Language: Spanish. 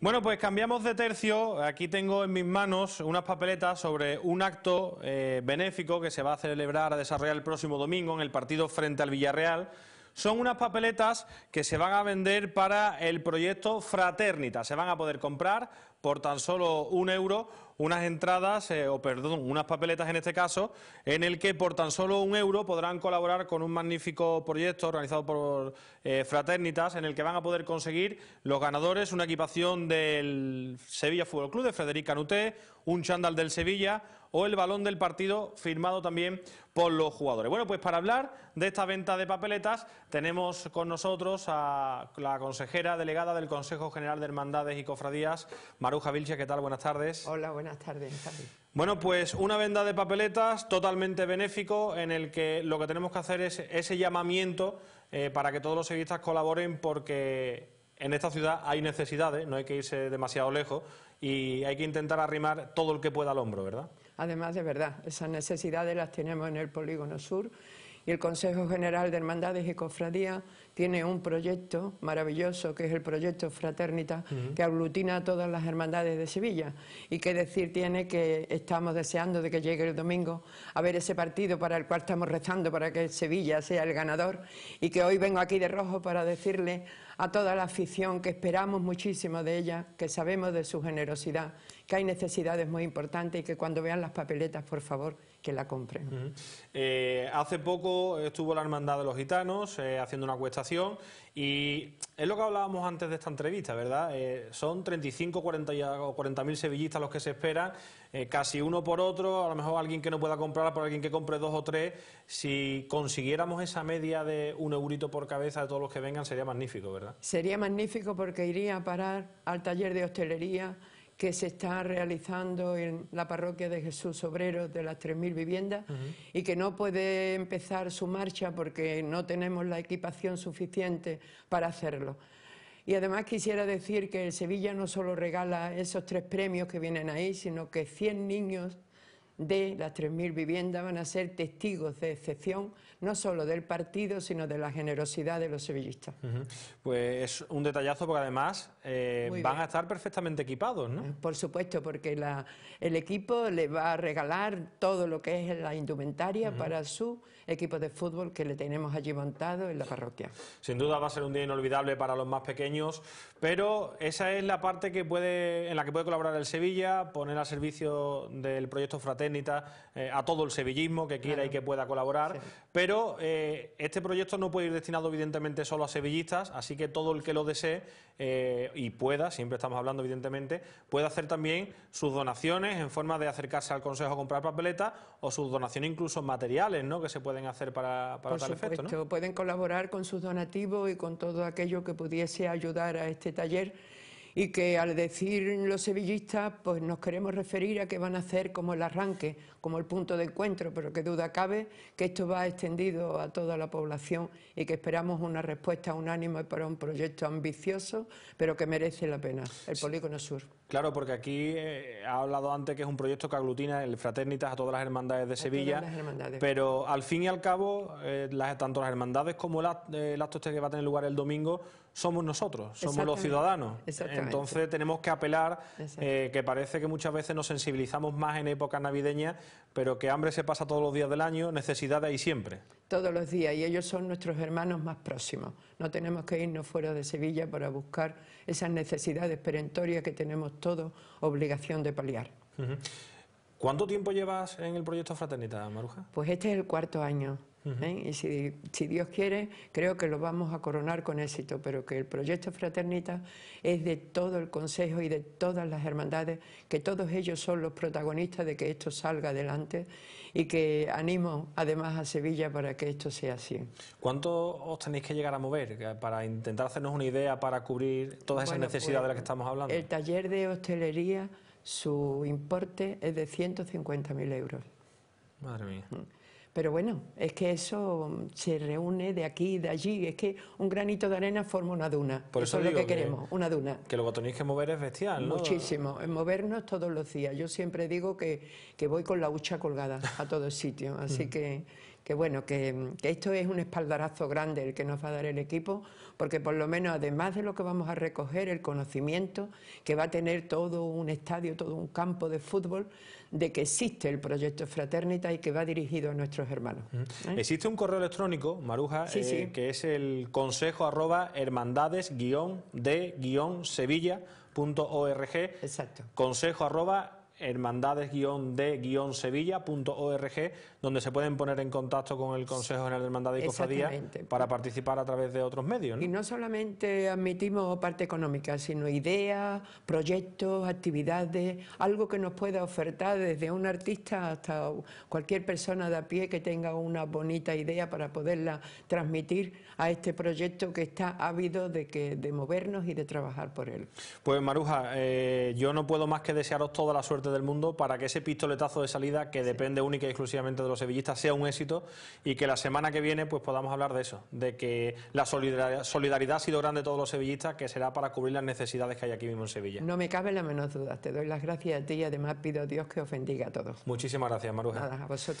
Bueno, pues cambiamos de tercio. Aquí tengo en mis manos unas papeletas sobre un acto eh, benéfico que se va a celebrar, a desarrollar el próximo domingo en el partido frente al Villarreal. Son unas papeletas que se van a vender para el proyecto Fraternita. Se van a poder comprar por tan solo un euro unas entradas, eh, o perdón, unas papeletas en este caso, en el que por tan solo un euro podrán colaborar con un magnífico proyecto organizado por eh, Fraternitas, en el que van a poder conseguir los ganadores una equipación del Sevilla Fútbol Club de Frederic Canuté, un chándal del Sevilla o el balón del partido firmado también por los jugadores. Bueno, pues para hablar de esta venta de papeletas tenemos con nosotros a la consejera delegada del Consejo General de Hermandades y Cofradías, Maruja Vilche. ¿Qué tal? Buenas tardes. Hola, buenas tardes. Bueno, pues una venda de papeletas totalmente benéfico en el que lo que tenemos que hacer es ese llamamiento eh, para que todos los sevillistas colaboren porque en esta ciudad hay necesidades, no hay que irse demasiado lejos y hay que intentar arrimar todo el que pueda al hombro, ¿verdad? Además, de verdad, esas necesidades las tenemos en el polígono sur y el Consejo General de Hermandades y Cofradías tiene un proyecto maravilloso que es el proyecto Fraternita que aglutina a todas las hermandades de Sevilla y que decir tiene que estamos deseando de que llegue el domingo a ver ese partido para el cual estamos rezando para que Sevilla sea el ganador y que hoy vengo aquí de rojo para decirle a toda la afición que esperamos muchísimo de ella, que sabemos de su generosidad, que hay necesidades muy importantes y que cuando vean las papeletas, por favor, la compre. Eh, hace poco estuvo la Hermandad de los Gitanos eh, haciendo una cuestación y es lo que hablábamos antes de esta entrevista, ¿verdad? Eh, son 35 40 o 40 mil sevillistas los que se esperan, casi uno por otro, a lo mejor alguien que no pueda comprar por alguien que compre dos o tres. Si consiguiéramos esa media de un eurito por cabeza de todos los que vengan, sería magnífico, ¿verdad? Sería magnífico porque iría a parar al taller de hostelería que se está realizando en la parroquia de Jesús Obrero de las 3.000 viviendas y que no puede empezar su marcha porque no tenemos la equipación suficiente para hacerlo. Y además quisiera decir que el Sevilla no solo regala esos tres premios que vienen ahí, sino que 100 niños de las 3.000 viviendas van a ser testigos de excepción, no solo del partido, sino de la generosidad de los sevillistas. Pues es un detallazo porque además eh, van a estar perfectamente equipados, ¿no? Eh, por supuesto, porque el equipo le va a regalar todo lo que es la indumentaria para su equipo de fútbol que le tenemos allí montado en la parroquia. Sin duda va a ser un día inolvidable para los más pequeños, pero esa es la parte que puede, en la que puede colaborar el Sevilla, poner al servicio del proyecto fraterno eh, a todo el sevillismo que quiera y que pueda colaborar. Pero eh, este proyecto no puede ir destinado, evidentemente, solo a sevillistas, así que todo el que lo desee eh, y pueda, siempre estamos hablando, evidentemente, puede hacer también sus donaciones en forma de acercarse al Consejo a comprar papeletas o sus donaciones incluso materiales que se pueden hacer para, para tal efecto. Pueden colaborar con sus donativos y con todo aquello que pudiese ayudar a este taller y que al decir los sevillistas pues nos queremos referir a que van a hacer como el arranque, como el punto de encuentro, pero que duda cabe que esto va extendido a toda la población y que esperamos una respuesta unánime para un proyecto ambicioso, pero que merece la pena, el Polígono Sur. Claro, porque aquí eh, ha hablado antes que es un proyecto que aglutina el Fraternitas a todas las hermandades de Sevilla, pero al fin y al cabo, eh, tanto las hermandades como el, el acto este que va a tener lugar el domingo, somos nosotros, somos los ciudadanos. Entonces tenemos que apelar, eh, que parece que muchas veces nos sensibilizamos más en época navideña, pero que hambre se pasa todos los días del año, necesidad hay siempre. Todos los días, y ellos son nuestros hermanos más próximos. No tenemos que irnos fuera de Sevilla para buscar esas necesidades perentorias que tenemos todos obligación de paliar. ¿Cuánto tiempo llevas en el proyecto Fraternidad, Maruja? Pues este es el cuarto año. ¿eh? Y si, Dios quiere, creo que lo vamos a coronar con éxito, pero que el proyecto Fraternita es de todo el Consejo y de todas las hermandades, que todos ellos son los protagonistas de que esto salga adelante y que animo además a Sevilla para que esto sea así. ¿Cuánto os tenéis que llegar a mover eh, para intentar hacernos una idea para cubrir todas esas pues necesidades de las que estamos hablando? El taller de hostelería, su importe es de 150.000 euros. Madre mía. Mm. Pero bueno, es que eso mm, se reúne de aquí y de allí. Es que un granito de arena forma una duna. Por eso, es lo que, queremos, una duna. Que lo que que mover es bestial, ¿no? Muchísimo. En eh, movernos todos los días. Yo siempre digo que, voy con la hucha colgada a todo sitio. Así mm. que que bueno, que, esto es un espaldarazo grande el que nos va a dar el equipo, porque por lo menos además de lo que vamos a recoger, el conocimiento que va a tener todo un estadio, todo un campo de fútbol, de que existe el proyecto Fraternita y que va dirigido a nuestros hermanos. ¿Eh? Existe un correo electrónico, Maruja, eh, que es el consejo arroba hermandades-de-sevilla.org. Exacto. Consejo arroba hermandades-de-sevilla.org, donde se pueden poner en contacto con el Consejo General de Hermandad y Cofradía para participar a través de otros medios. Y no solamente admitimos parte económica, sino ideas, proyectos, actividades, algo que nos pueda ofertar desde un artista hasta cualquier persona de a pie que tenga una bonita idea para poderla transmitir a este proyecto que está ávido de, que, de movernos y de trabajar por él. Pues Maruja, eh, yo no puedo más que desearos toda la suerte del mundo para que ese pistoletazo de salida que depende única y exclusivamente de los sevillistas sea un éxito y que la semana que viene pues podamos hablar de eso, de que la solidaridad, ha sido grande de todos los sevillistas, que será para cubrir las necesidades que hay aquí mismo en Sevilla. No me cabe la menor duda, te doy las gracias a ti y además pido a Dios que os bendiga a todos. Muchísimas gracias, Maruja. Nada,